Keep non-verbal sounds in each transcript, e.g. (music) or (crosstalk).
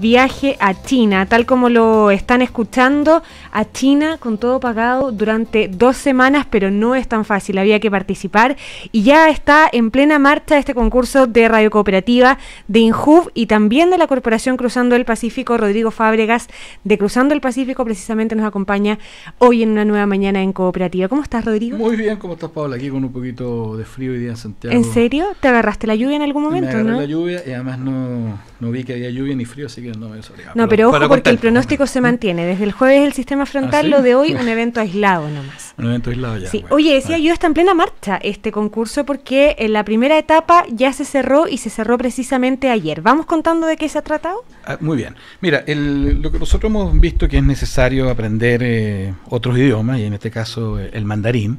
viaje a China, tal como lo están escuchando, a China con todo pagado durante dos semanas, pero no es tan fácil, había que participar y ya está en plena marcha este concurso de Radio Cooperativa de INJUV y también de la Corporación Cruzando el Pacífico, Rodrigo Fábregas de Cruzando el Pacífico precisamente nos acompaña hoy en una nueva mañana en Cooperativa. ¿Cómo estás, Rodrigo? Muy bien, ¿cómo estás, Paula? Aquí con un poquito de frío y día en Santiago. ¿En serio? ¿Te agarraste la lluvia en algún momento? Me agarré la lluvia y además no, no vi que había lluvia ni frío no pero, ojo porque el pronóstico se mantiene. Desde el jueves el sistema frontal, ¿Ah, lo de hoy (laughs) un evento aislado nomás. Un evento aislado ya. Sí. Oye, decía yo, está en plena marcha este concurso porque en la primera etapa ya se cerró y se cerró precisamente ayer. ¿Vamos contando de qué se ha tratado? Ah, muy bien. Mira, lo que nosotros hemos visto que es necesario aprender eh, otros idiomas, y en este caso eh, el mandarín,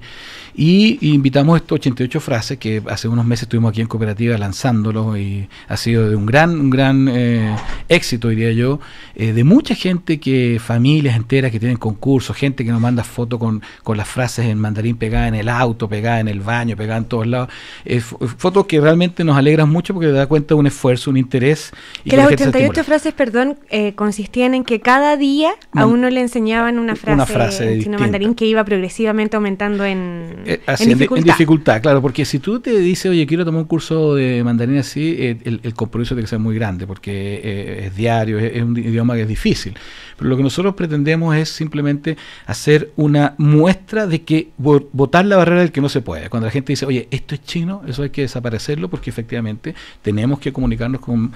y invitamos estos 88 frases que hace unos meses estuvimos aquí en Cooperativa lanzándolos y ha sido de un gran, un gran eh, éxito, diría yo, eh, de mucha gente que, familias enteras que tienen concursos, gente que nos manda fotos con, con las frases en mandarín pegada en el auto, pegada en el baño, pegadas en todos lados. Eh, fotos que realmente nos alegran mucho porque da cuenta de un esfuerzo, un interés. Y que, las 88 frases, perdón, consistían en que cada día a uno le enseñaban una frase, una frase en chino mandarín que iba progresivamente aumentando en Mm. Eh, en, dificultad. claro, porque si tú te dices, oye, quiero tomar un curso de mandarín así, eh, el, compromiso tiene que ser muy grande, porque eh, es diario, es, un idioma que es difícil. Pero lo que nosotros pretendemos es simplemente hacer una muestra de que votar la barrera del que no se puede. Cuando la gente dice, oye, esto es chino, eso hay que desaparecerlo, porque efectivamente tenemos que comunicarnos con,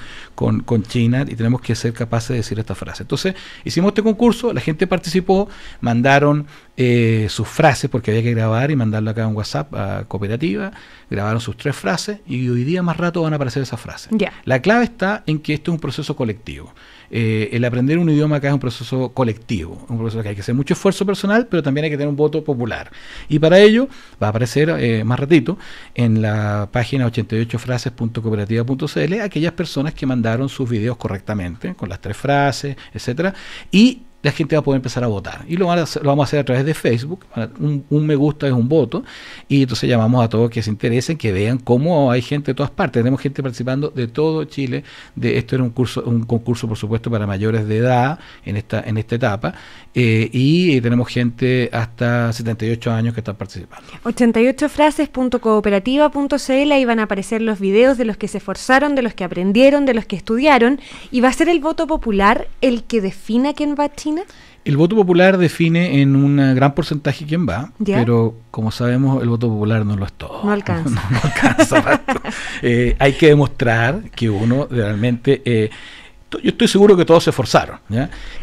con China y tenemos que ser capaces de decir esta frase. Entonces, hicimos este concurso, la gente participó, mandaron eh, sus frases, porque había que grabar y mandarlo acá en WhatsApp a cooperativa. Grabaron sus tres frases y hoy día más rato van a aparecer esas frases. La clave está en que esto es un proceso colectivo. Eh, el aprender un idioma acá es un proceso colectivo, un proceso que hay que hacer mucho esfuerzo personal, pero también hay que tener un voto popular. Y para ello va a aparecer eh, más ratito en la página 88frases.cooperativa.cl aquellas personas que mandaron sus videos correctamente, con las tres frases, etcétera, y la gente va a poder empezar a votar. Y lo, lo vamos a hacer a través de Facebook. Un, me gusta es un voto. Y entonces llamamos a todos que se interesen, que vean cómo hay gente de todas partes. Tenemos gente participando de todo Chile. De, esto era un, curso, un concurso, por supuesto, para mayores de edad en esta, en esta etapa. Eh, y eh, tenemos gente hasta 78 años que está participando. 88frases.cooperativa.cl ahí van a aparecer los videos de los que se esforzaron, de los que aprendieron, de los que estudiaron. Y va a ser el voto popular el que defina quién va a China el voto popular define en un gran porcentaje quién va, pero como sabemos el voto popular no lo es todo. No alcanza. (laughs) no, alcanza. Eh, hay que demostrar que uno realmente... Eh, yo estoy seguro que todos se esforzaron.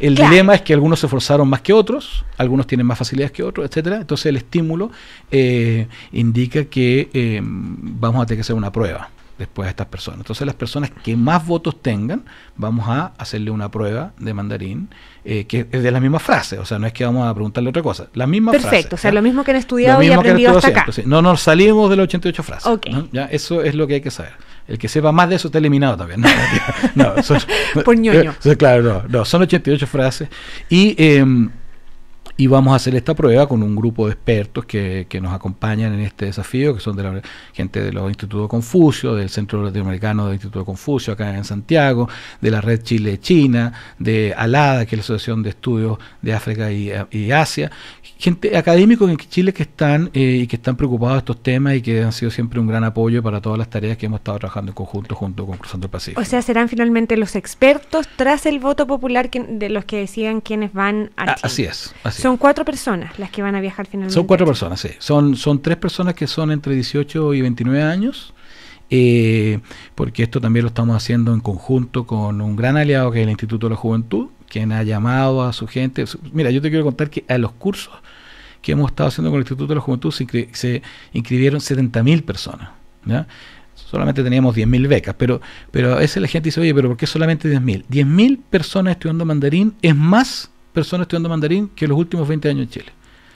El dilema es que algunos se esforzaron más que otros, algunos tienen más facilidades que otros, etcétera. Entonces el estímulo eh, indica que vamos a tener que hacer una prueba después a estas personas. Entonces las personas que más votos tengan, vamos a hacerle una prueba de mandarín, eh, que es de la misma frase, o sea, no es que vamos a preguntarle otra cosa, la misma Perfecto, Perfecto, o sea, lo mismo que han estudiado y aprendido hasta acá. sí. No nos salimos de las 88 frases. ¿Ya? Eso es lo que hay que saber. El que sepa más de eso está eliminado también. No, (laughs) Por ñoño. (laughs) claro, no, no, son 88 frases. Y... Em, y vamos a hacer esta prueba con un grupo de expertos que, nos acompañan en este desafío, que son de la gente de los Institutos Confucio, del Centro Latinoamericano del Instituto Confucio, acá en Santiago, de la Red Chile-China, de ALADA, que es la Asociación de Estudios de África y, Asia. Gente, académicos en Chile que están eh, y que están preocupados de estos temas y que han sido siempre un gran apoyo para todas las tareas que hemos estado trabajando en conjunto junto con Cruzando el Pacífico. O sea, serán finalmente los expertos tras el voto popular de los que decidan quiénes van a ah, Así es, así es. Son cuatro personas las que van a viajar finalmente. Son cuatro personas, sí. Son, son tres personas que son entre 18 y 29 años. Eh, porque esto también lo estamos haciendo en conjunto con un gran aliado que es el Instituto de la Juventud, quien ha llamado a su gente. Mira, yo te quiero contar que a los cursos que hemos estado haciendo con el Instituto de la Juventud se, se inscribieron 70.000 personas. Solamente teníamos 10.000 becas, pero, pero a veces la gente dice, oye, pero ¿por qué solamente 10.000? 10.000 personas estudiando mandarín es más personas estudiando mandarín que los últimos 20 años en Chile.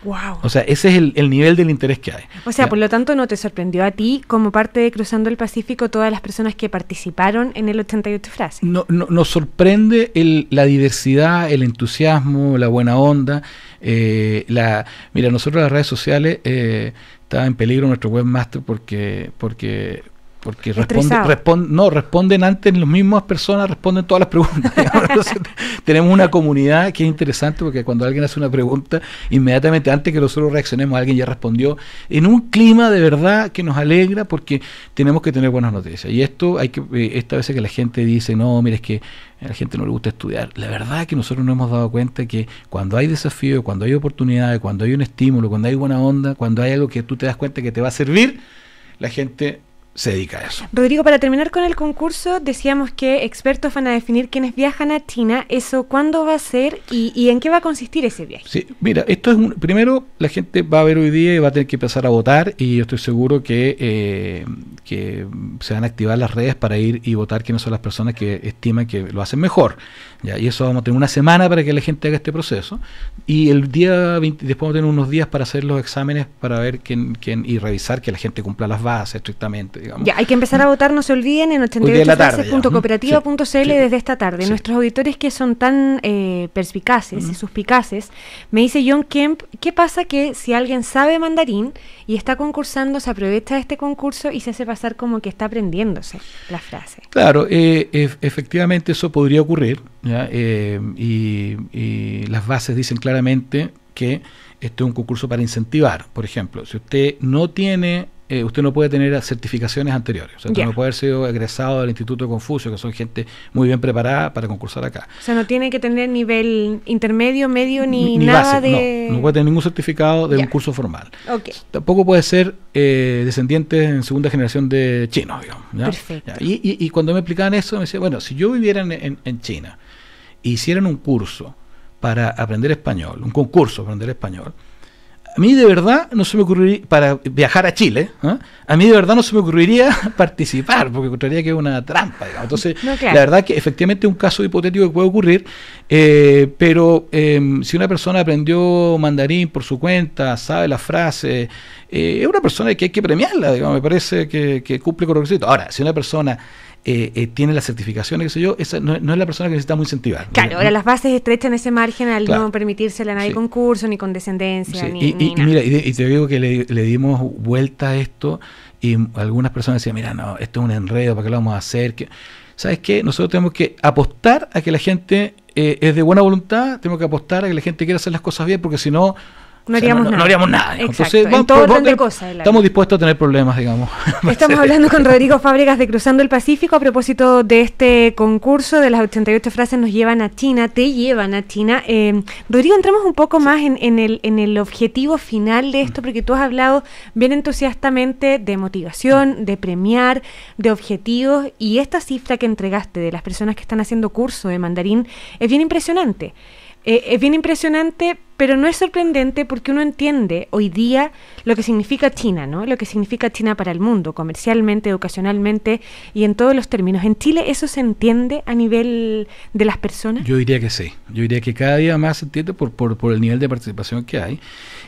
Wow. O sea, ese es el, nivel del interés que hay. O sea, por lo tanto, no te sorprendió a ti, como parte de Cruzando el Pacífico, todas las personas que participaron en el 88 Frases. No, nos sorprende la diversidad, el entusiasmo, la buena onda. Eh, la, mira, nosotros las redes sociales eh, estaba en peligro nuestro webmaster porque, porque porque responde, no, responden antes las mismas personas, responden todas las preguntas. (laughs) tenemos una comunidad que es interesante porque cuando alguien hace una pregunta, inmediatamente antes que nosotros reaccionemos, alguien ya respondió en un clima de verdad que nos alegra porque tenemos que tener buenas noticias. Y esto hay que, eh, esta vez que la gente dice, no, mire, es que a la gente no le gusta estudiar. La verdad es que nosotros no hemos dado cuenta que cuando hay desafío cuando hay oportunidades, cuando hay un estímulo, cuando hay buena onda, cuando hay algo que tú te das cuenta que te va a servir, la gente se dedica a eso. Rodrigo, para terminar con el concurso, decíamos que expertos van a definir quiénes viajan a China. ¿Eso cuándo va a ser y, en qué va a consistir ese viaje? mira, esto es primero la gente va a ver hoy día y va a tener que empezar a votar y yo estoy seguro que, eh, se van a activar las redes para ir y votar quiénes son las personas que estiman que lo hacen mejor. Y eso vamos a tener una semana para que la gente haga este proceso y el día después vamos a tener unos días para hacer los exámenes para ver quién, quién y revisar que la gente cumpla las bases estrictamente hay que empezar a mm. votar, no se olviden, en 88 desde esta tarde. Nuestros auditores que son tan eh, perspicaces y suspicaces, me dice John Kemp, ¿qué pasa que si alguien sabe mandarín y está concursando, se aprovecha de este concurso y se hace pasar como que está aprendiéndose la frase? Claro, eh, efectivamente eso podría ocurrir, eh, y, y las bases dicen claramente que este es un concurso para incentivar. Por ejemplo, si usted no tiene eh, usted no puede tener certificaciones anteriores. O sea, usted no puede haber sido egresado del Instituto Confucio, que son gente muy bien preparada para concursar acá. O sea, no tiene que tener nivel intermedio, medio ni, nada de. No, puede tener ningún certificado de un curso formal. Okay. Tampoco puede ser eh, descendiente en segunda generación de chinos, digamos. Perfecto. Y, cuando me explicaban eso, me decía, bueno, si yo viviera en, en China e hicieran un curso para aprender español, un concurso para aprender español, a mí de verdad no se me ocurriría, para viajar a Chile, ¿eh? a mí de verdad no se me ocurriría (laughs) participar, porque encontraría que es una trampa. Entonces, la verdad que efectivamente es un caso hipotético que puede ocurrir eh, pero em, si una persona aprendió mandarín por su cuenta, sabe las frases eh, es una persona que hay que premiarla, me parece que, cumple con los requisitos. Ahora, si una persona eh, tiene la certificación, qué sé yo, esa no, es la persona que necesitamos incentivar. Claro, ahora las bases estrechan ese margen al no permitírsela a nadie con concurso, ni condescendencia, descendencia, y, y, te digo que le, dimos vuelta a esto y algunas personas decían, mira, no, esto es un enredo, ¿para qué lo vamos a hacer? ¿Sabes qué? Nosotros tenemos que apostar a que la gente eh, es de buena voluntad, Tengo que apostar a que la gente quiera hacer las cosas bien, porque si no, no haríamos nada. Entonces, pues, estamos dispuestos a tener problemas, digamos. (laughs) Estamos hablando con (laughs) Rodrigo Fábregas de Cruzando el Pacífico a propósito de este concurso de las 88 frases nos llevan a China, te llevan a China. Eh, Rodrigo, entremos un poco más en, el, en el objetivo final de esto, mm. porque tú has hablado bien entusiastamente de motivación, de premiar, de objetivos, y esta cifra que entregaste de las personas que están haciendo curso de mandarín es bien impresionante. Eh, es bien impresionante pero no es sorprendente porque uno entiende hoy día lo que significa China, ¿no? Lo que significa China para el mundo, comercialmente, educacionalmente y en todos los términos. ¿En Chile eso se entiende a nivel de las personas? Yo diría que sí. Yo diría que cada día más se entiende por, por, el nivel de participación que hay.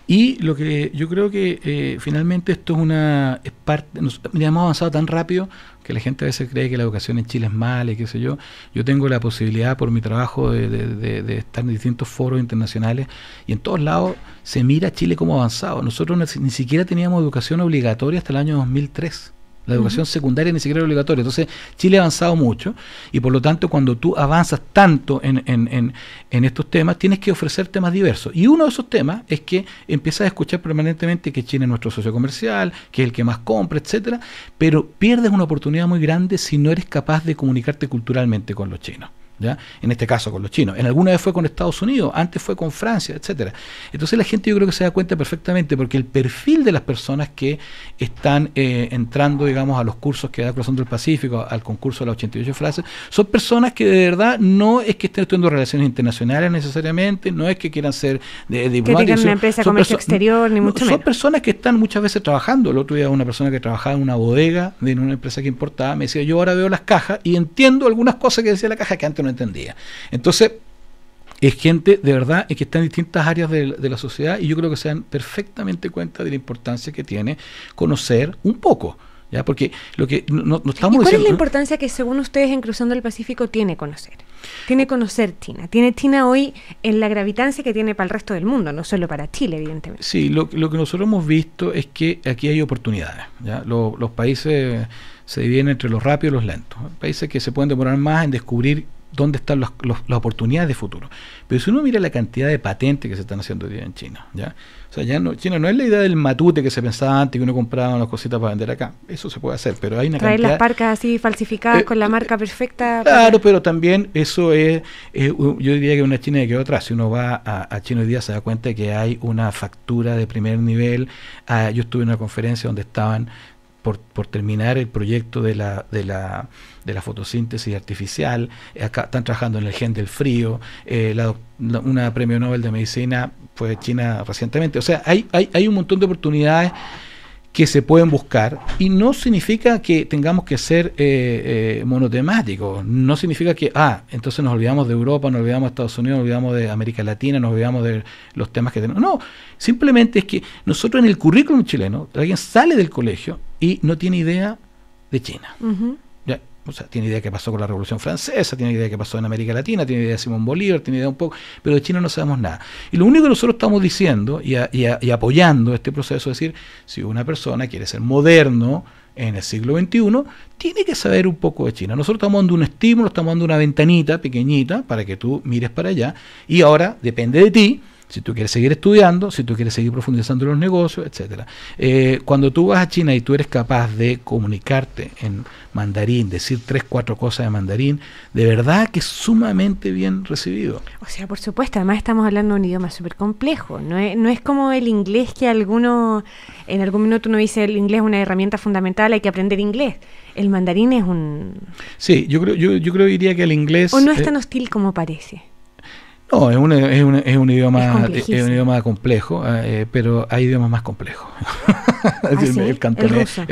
Y lo que yo creo que eh, finalmente esto es una es parte, nos, hemos avanzado tan rápido que la gente a veces cree que la educación en Chile es mala y qué sé yo. Yo tengo la posibilidad por mi trabajo de, de, de estar en distintos foros internacionales y en todos lados se mira a Chile como avanzado. Nosotros ni siquiera teníamos educación obligatoria hasta el año 2003. La educación secundaria ni siquiera era obligatoria. Entonces, Chile ha avanzado mucho y por lo tanto, cuando tú avanzas tanto en, estos temas, tienes que ofrecer temas diversos. Y uno de esos temas es que empiezas a escuchar permanentemente que Chile es nuestro socio comercial, que es el que más compra, etcétera, pero pierdes una oportunidad muy grande si no eres capaz de comunicarte culturalmente con los chinos. En este caso con los chinos. En alguna vez fue con Estados Unidos, antes fue con Francia, etcétera. Entonces la gente yo creo que se da cuenta perfectamente porque el perfil de las personas que están eh, entrando, digamos, a los cursos que da Cruzando del Pacífico, al concurso de las 88 frases, son personas que de verdad no es que estén estudiando relaciones internacionales necesariamente, no es que quieran ser de, que una empresa comercio exterior, ni mucho menos. Son personas que están muchas veces trabajando. El otro día una persona que trabajaba en una bodega de una empresa que importaba me decía, yo ahora veo las cajas y entiendo algunas cosas que decía la caja que antes no entendía. Entonces, es gente de verdad que está en distintas áreas de, la sociedad y yo creo que se dan perfectamente cuenta de la importancia que tiene conocer un poco. ¿ya? Porque lo que no, estamos ¿Y ¿Cuál es la importancia que según ustedes en Cruzando el Pacífico tiene conocer? Tiene conocer China. Tiene China hoy en la gravitancia que tiene para el resto del mundo, no solo para Chile, evidentemente. Sí, lo, lo que nosotros hemos visto es que aquí hay oportunidades. ¿ya? los países se dividen entre los rápidos y los lentos. Países que se pueden demorar más en descubrir dónde están las oportunidades de futuro. Pero si uno mira la cantidad de patentes que se están haciendo hoy día en China, ¿ya? O sea, ya no, China no es la idea del matute que se pensaba antes, que uno compraba unas cositas para vender acá. Eso se puede hacer, pero hay una Traer las parcas así falsificadas eh, con la eh, marca perfecta. Claro, pero también eso es, yo diría que una China que otra. Si uno va a, China hoy día se da cuenta que hay una factura de primer nivel. Ah, yo estuve en una conferencia donde estaban por, terminar el proyecto de la, de la, de la fotosíntesis artificial, eh, acá están trabajando en el gen del frío, eh, una premio Nobel de Medicina fue China recientemente, o sea, hay, hay, hay un montón de oportunidades que se pueden buscar y no significa que tengamos que ser eh, eh, monotemáticos, no significa que, ah, entonces nos olvidamos de Europa, nos olvidamos de Estados Unidos, nos olvidamos de América Latina, nos olvidamos de los temas que tenemos. No, simplemente es que nosotros en el currículum chileno, alguien sale del colegio y no tiene idea de China. O sea, tiene idea que qué pasó con la Revolución Francesa, tiene idea que qué pasó en América Latina, tiene idea de Simón Bolívar, tiene idea un poco, pero de China no sabemos nada. Y lo único que nosotros estamos diciendo y, y apoyando este proceso es decir, si una persona quiere ser moderno, en el siglo XXI, tiene que saber un poco de China. Nosotros estamos dando un estímulo, estamos dando una ventanita pequeñita para que tú mires para allá y ahora depende de ti si tú quieres seguir estudiando, si tú quieres seguir profundizando en los negocios, etcétera eh, cuando tú vas a China y tú eres capaz de comunicarte en mandarín, decir tres, cuatro cosas de mandarín, de verdad que es sumamente bien recibido. O sea, por supuesto, además estamos hablando de un idioma súper complejo, no es, como el inglés que alguno, en algún minuto uno dice el inglés es una herramienta fundamental, hay que aprender inglés. El mandarín es un... Sí, yo creo, yo, creo diría que el inglés... O no es tan hostil como parece. No, es un, idioma, es, idioma complejo, eh, eh, pero hay idiomas más complejos. (laughs) Ah, el,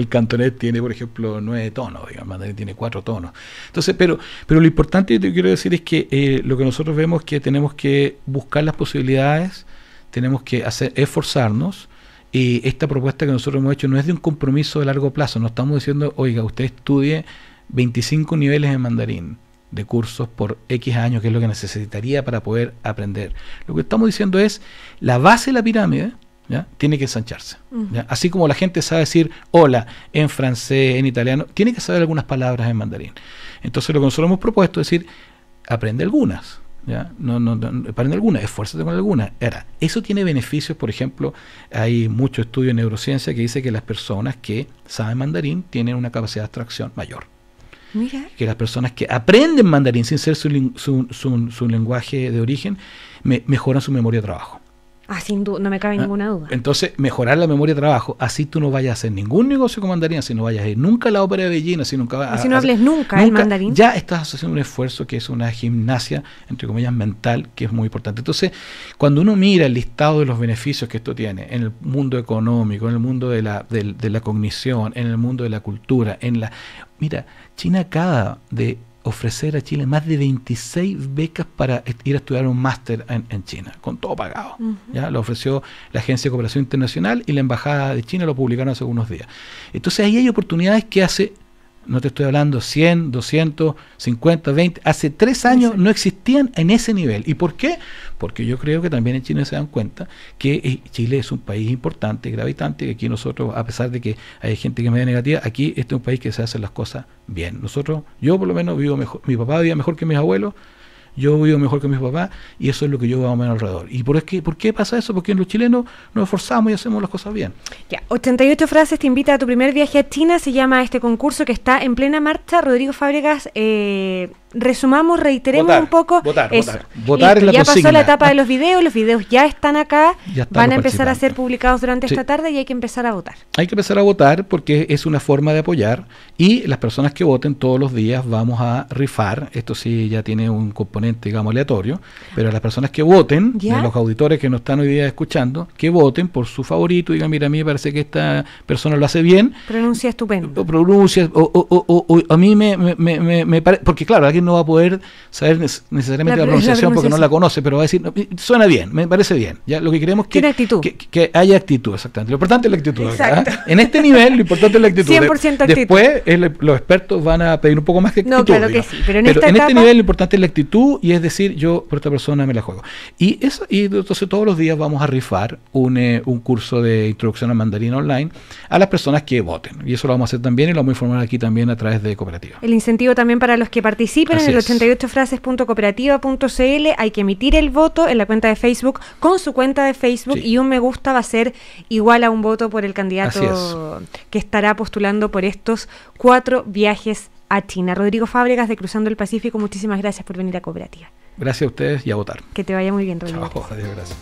cantonés, tiene, por ejemplo, nueve tonos, digamos, tiene cuatro tonos. Entonces, pero, pero lo importante que te quiero decir es que eh, lo que nosotros vemos es que tenemos que buscar las posibilidades, tenemos que hacer, esforzarnos. Y esta propuesta que nosotros hemos hecho no es de un compromiso de largo plazo, no estamos diciendo, oiga, usted estudie 25 niveles de mandarín de cursos por X años, que es lo que necesitaría para poder aprender. Lo que estamos diciendo es, la base de la pirámide tiene que ensancharse. Así como la gente sabe decir hola en francés, en italiano, tiene que saber algunas palabras en mandarín. Entonces lo que nosotros hemos propuesto es decir, aprende algunas. ¿Ya? No, no, aprende algunas, esfuérzate con algunas Era, eso tiene beneficios, por ejemplo, hay mucho estudio en neurociencia que dice que las personas que saben mandarín tienen una capacidad de abstracción mayor. Que las personas que aprenden mandarín sin ser su, lenguaje de origen mejoran su memoria de trabajo. Ah, sin duda, no me cabe ah, ninguna duda. Entonces, mejorar la memoria de trabajo, así tú no vayas a hacer ningún negocio con mandarín, si no vayas a ir nunca a la ópera de Bellina, si nunca vas a, no hables nunca, el mandarín. Ya estás haciendo un esfuerzo que es una gimnasia, entre comillas, mental, que es muy importante. Entonces, cuando uno mira el listado de los beneficios que esto tiene en el mundo económico, en el mundo de la, de la cognición, en el mundo de la cultura, en la Mira, China acaba de ofrecer a Chile más de 26 becas para ir a estudiar un máster en, China, con todo pagado. ya Lo ofreció la Agencia de Cooperación Internacional y la Embajada de China lo publicaron hace unos días. Entonces ahí hay oportunidades que hace no te estoy hablando 100, 200, 50, 20, hace tres años no existían en ese nivel. ¿Y por qué? Porque yo creo que también en Chile se dan cuenta que eh, Chile es un país importante, gravitante, que aquí nosotros, a pesar de que hay gente que me ve negativa, aquí este es un país que se hace las cosas bien. Nosotros, yo por lo menos vivo mejor, mi papá vivía mejor que mis abuelos, yo vivo mejor que mis papás y eso es lo que yo veo a mi alrededor. ¿Y por, qué pasa eso? Porque los chilenos nos esforzamos y hacemos las cosas bien. Ya, 88 frases te invita a tu primer viaje a China, se llama este concurso que está en plena marcha. Rodrigo Fábregas... Eh resumamos, reiteremos un poco. Votar, votar. votar la ya pasó la etapa de los videos, los videos ya están acá, van a empezar a ser publicados durante esta tarde y hay que empezar a votar. Hay que empezar a votar porque es una forma de apoyar y las personas que voten todos los días vamos a rifar, esto sí ya tiene un componente, digamos, aleatorio, pero las personas que voten, eh, los auditores que nos están hoy día escuchando, que voten por su favorito, digan, mira, a mí me parece que esta persona lo hace bien. Pronuncia estupendo. pronuncia, a mí me, parece, porque claro, no va a poder saber necesariamente la, pronunciación porque no la conoce, pero va a decir, suena bien, me parece bien. Ya lo que queremos que, que, haya actitud, exactamente. Lo importante es la actitud. (laughs) En este nivel, lo importante es la actitud. (laughs) Después, los expertos van a pedir un poco más que actitud. No, pero en, este nivel lo importante es la actitud y es decir, yo por esta persona me la juego. Y, eso, y entonces todos los días vamos a rifar eh, un, curso de introducción al mandarín online a las personas que voten. Y eso lo vamos a hacer también y lo vamos a informar aquí también a través de cooperativa. El incentivo también para los que participen en el 88frases.cooperativa.cl. Hay que emitir el voto en la cuenta de Facebook con su cuenta de Facebook y un me gusta va a ser igual a un voto por el candidato que estará postulando por estos cuatro viajes a China. Rodrigo Fábregas de Cruzando el Pacífico, muchísimas gracias por venir a Cooperativa. Gracias a ustedes y a votar. Que te vaya muy bien, Rodrigo. gracias.